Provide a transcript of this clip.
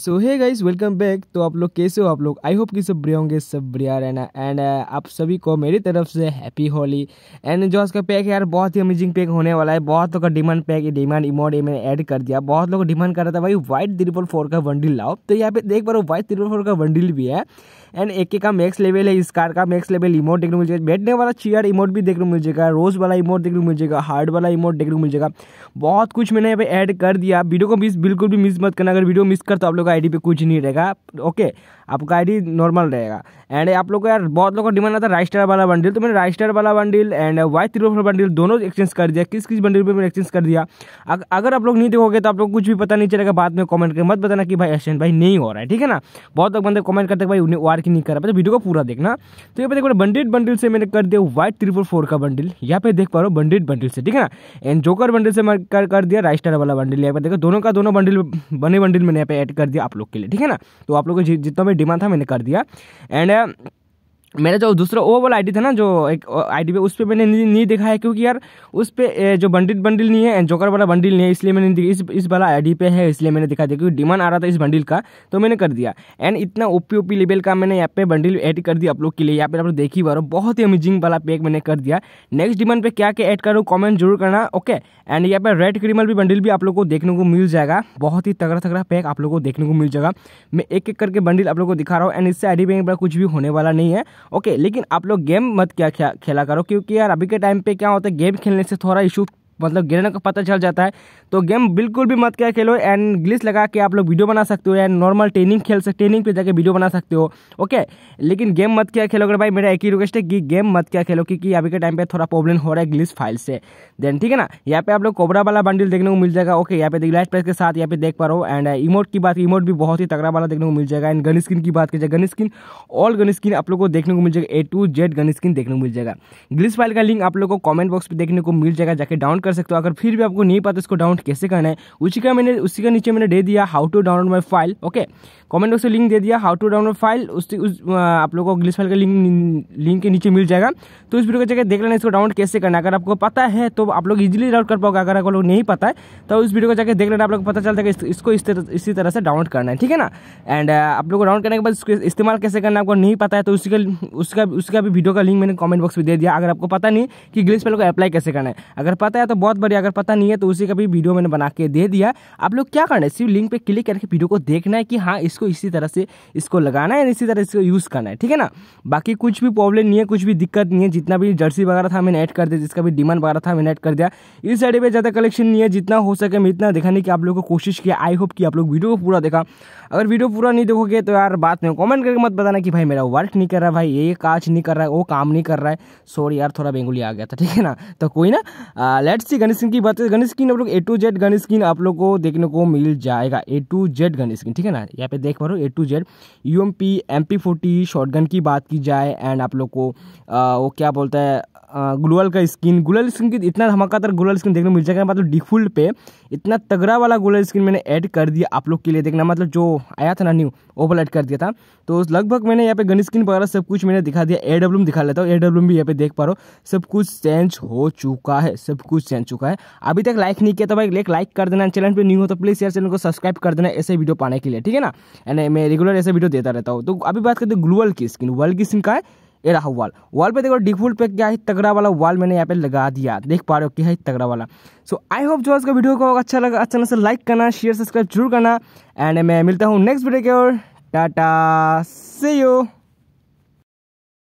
सो है guys welcome back तो आप लोग कैसे हो आप लोग आई होप कि सब बढ़िया होंगे सब बढ़िया रहना एंड uh, आप सभी को मेरी तरफ से हैप्पी होली एंड जो इसका पैक है यार बहुत ही अमेजिंग पैक होने वाला है बहुत लोग का डिमांड पैक डिमांड इमोड मैंने ऐड कर दिया बहुत लोग डिमांड कर रहा था भाई व्हाइट त्रिपल फोर का वनडील लाओ तो यहाँ पे देख पा व्हाइट त्रिपल फोर का वनडील भी है एंड एक का मैक्स लेवल है इस कार का मैक्स लेवल इमोट देखने को मिल जाएगा बैठने वाला चेयर इमोट भी देखने को मिल जाएगा रोज वाला इमोट देखने को मिल जाएगा हार्ड वाला इमोट देखने को मिल जाएगा बहुत कुछ मैंने यहाँ पे ऐड कर दिया वीडियो को मिस बिल्कुल भी मिस मत करना अगर वीडियो मिस कर तो आप लोग का आईडी पे कुछ नहीं रहेगा ओके आपका आईडी नॉर्मल रहेगा एंड आप लोग को यार बहुत लोगों का डिमांड आता है राइस्टार वाला बंडल तो मैंने राइस्टार वाला बंडल एंड वाई त्रिपुर बंडल दोनों एक्सचेंज कर दिया किस किस बंडल पर मैंने एक्सचेंज कर दिया अगर आप लोग नहीं देखोगे तो आप लोग कुछ भी पता नहीं चलेगा बाद में कॉमेंट कर मत बताना कि भाई एक्सचेंज भाई नहीं हो रहा है ठीक है ना बहुत लोग बंदे कॉमेंट करते भाई वार की नहीं कर रहा तो वीडियो को पूरा देखना तो ये पे देखो बंडेड बंडल से मैंने कर दिया वाइट थ्री फोर का बंडल यहाँ पे देख पा रहा हूँ बंडेड बंडल से ठीक है ना एंड जोकर बंडल से मैं कर, दिया राइस्टार वाला बंडल यहाँ पे देखो दोनों का दोनों बंडल बने बंडल मैंने यहाँ पे ऐड कर दिया आप लोग के लिए ठीक है ना तो आप लोग को जितना भी डिमांड था मैंने कर दिया एंड मेरा जो दूसरा वो वाला आईडी था ना जो एक आईडी पे उस पर मैंने नहीं, नहीं है क्योंकि यार उस पर जो बंडिल बंडिल नहीं है जोकर वाला बंडिल नहीं है इसलिए मैंने इस इस वाला आईडी पे है इसलिए मैंने दिखा दिया क्योंकि डिमांड आ रहा था इस बंडिल का तो मैंने कर दिया एंड इतना ओपी ओपी लेवल का मैंने यहाँ पे बंडिल एड कर दिया आप लोग के लिए यहाँ पे आप लोग देख ही पा रहे हो बहुत ही अमेजिंग वाला पैक मैंने कर दिया नेक्स्ट डिमांड पर क्या क्या एड करो कॉमेंट जरूर करना ओके एंड यहाँ पर रेड क्रीमल भी बंडिल भी आप लोग को देखने को मिल जाएगा बहुत ही तगड़ा तगड़ा पैक आप लोग को देखने को मिल जाएगा मैं एक एक करके बंडिल आप लोग को दिखा रहा हूँ एंड इससे आई पे कुछ भी होने वाला नहीं है ओके लेकिन आप लोग गेम मत क्या खेला करो क्योंकि यार अभी के टाइम पे क्या होता है गेम खेलने से थोड़ा इशू मतलब गिरने का पता चल जाता है तो गेम बिल्कुल भी मत क्या खेलो एंड ग्लिस लगा के आप लोग वीडियो बना सकते हो एंड नॉर्मल ट्रेनिंग खेल सकते ट्रेनिंग पे जाके वीडियो बना सकते हो ओके लेकिन गेम मत क्या खेलो अगर भाई मेरा एक ही रिक्वेस्ट है कि गेम मत क्या खेलो क्योंकि अभी के टाइम पर थोड़ा प्रॉब्लम हो रहा है ग्लिस फाइल से देन ठीक है ना यहाँ पे आप लोग कोबरा वाला बंडल देखने को मिल जाएगा ओके यहाँ पे लाइट प्रेस के साथ यहाँ पे देख पा रहा हूँ एंड इमोट की बात इमोट भी बहुत ही तगड़ा वाला देखने को मिल जाएगा एंड गन स्किन की बात की जाए gun skin all gun skin आप लोग को देखने को मिल जाएगा A to Z gun skin देखने को मिल जाएगा ग्लिस फाइल का लिंक आप लोग को कॉमेंट बॉक्स पर देखने को मिल जाएगा जाके डाउन कर कर सकते हो अगर फिर भी आपको नहीं पता इसको डाउनलोड कैसे करना है उसी का मैंने उसी का नीचे मैंने दे दिया how to download my file okay comment box में लिंक दे दिया हाउ टू डाउनलोड फाइल उस, आप लोगों को ग्लिस फाइल का लिंक लिंक के नीचे मिल जाएगा तो इस वीडियो को जगह देख लेना इसको डाउनलोड कैसे करना अगर आपको पता है तो आप लोग इजिली डाउनलोड कर पाओगे अगर आप लोग नहीं पता है तो उस वीडियो को जाकर देख लेना आप लोग को पता चलता है इसको इस तरह इसी तरह से डाउनलोड करना है ठीक है ना एंड आप लोग को डाउनलोड करने के बाद इसको इस्तेमाल कैसे करना आपको नहीं पता है तो उसका उसका उसका भी वीडियो का लिंक मैंने कमेंट बॉक्स में दे दिया अगर आपको पता नहीं कि ग्लिस फाइल को अप्लाई कैसे करना है अगर पता है तो बहुत बढ़िया अगर पता नहीं है तो उसी का भी वीडियो मैंने बना के दे दिया आप लोग क्या करना है सिर्फ लिंक पर क्लिक करके वीडियो को देखना है कि हाँ इसको इसी तरह से इसको लगाना है इसी तरह इसको यूज़ करना है ठीक है ना बाकी कुछ भी प्रॉब्लम नहीं है कुछ भी दिक्कत नहीं है जितना भी जर्सी वगैरह था मैंने ऐड कर दिया जिसका भी डिमांड वगैरह था मैंने ऐड कर दिया इस साइड पर ज़्यादा कलेक्शन नहीं है जितना हो सके मैं इतना दिखाने की आप लोग को कोशिश किया आई होप कि आप लोग वीडियो को पूरा देखा अगर वीडियो पूरा नहीं देखोगे तो यार बात में कमेंट करके मत बताना कि भाई मेरा वर्क नहीं कर रहा भाई ये काज नहीं कर रहा है वो काम नहीं कर रहा है सॉरी यार थोड़ा बेंगुली आ गया था ठीक है ना तो कोई ना लेट्स सी गन स्किन की बात है गन स्किन आप लोग A to Z gun skin आप लोग को देखने को मिल जाएगा A to Z gun skin ठीक है ना यहाँ पे देख पा रहे हो A to Z U M P M P forty short gun की बात की जाए एंड आप लोग को आ, वो क्या बोलता है गुलवल का स्किन गुलल स्किन की इतना धमाकादार गुलल स्किन देखने को मिल जाएगा मतलब डिफॉल्ट पे इतना तगड़ा वाला गुलल स्किन मैंने ऐड कर दिया आप लोग के लिए देखना मतलब जो आया था ना न्यू ओवल ऐड कर दिया था तो लगभग मैंने यहाँ पे गन स्किन वगैरह सब कुछ मैंने दिखा दिया ए डब्ल्यू दिखा लेता हूँ ए डब्ल्यू भी यहाँ पे देख पा रहा हूँ सब कुछ चेंज हो चुका है सब कुछ चल चुका है अभी तक लाइक नहीं किया तो भाई लाइक कर देना चैनल पर न्यू हो तो प्लीज़ यार चैनल को सब्सक्राइब कर देना ऐसे वीडियो पाने के लिए ठीक है ना एंड मैं रेगुलर ऐसे वीडियो देता रहता हूँ तो अभी बात करते ग्लोबल की स्किन वर्ल्ड की स्किन का है ये रहा वाल वाल पे देखो डिफॉल्ट पे क्या है तगड़ा वाला वाल मैंने यहाँ पे लगा दिया देख पा रहे हो क्या है तगड़ा वाला सो आई होप जो आज का वीडियो को अच्छा लगा अच्छा से लाइक करना शेयर सब्सक्राइब जरूर करना एंड मैं मिलता हूँ नेक्स्ट वीडियो के और टाटा से यू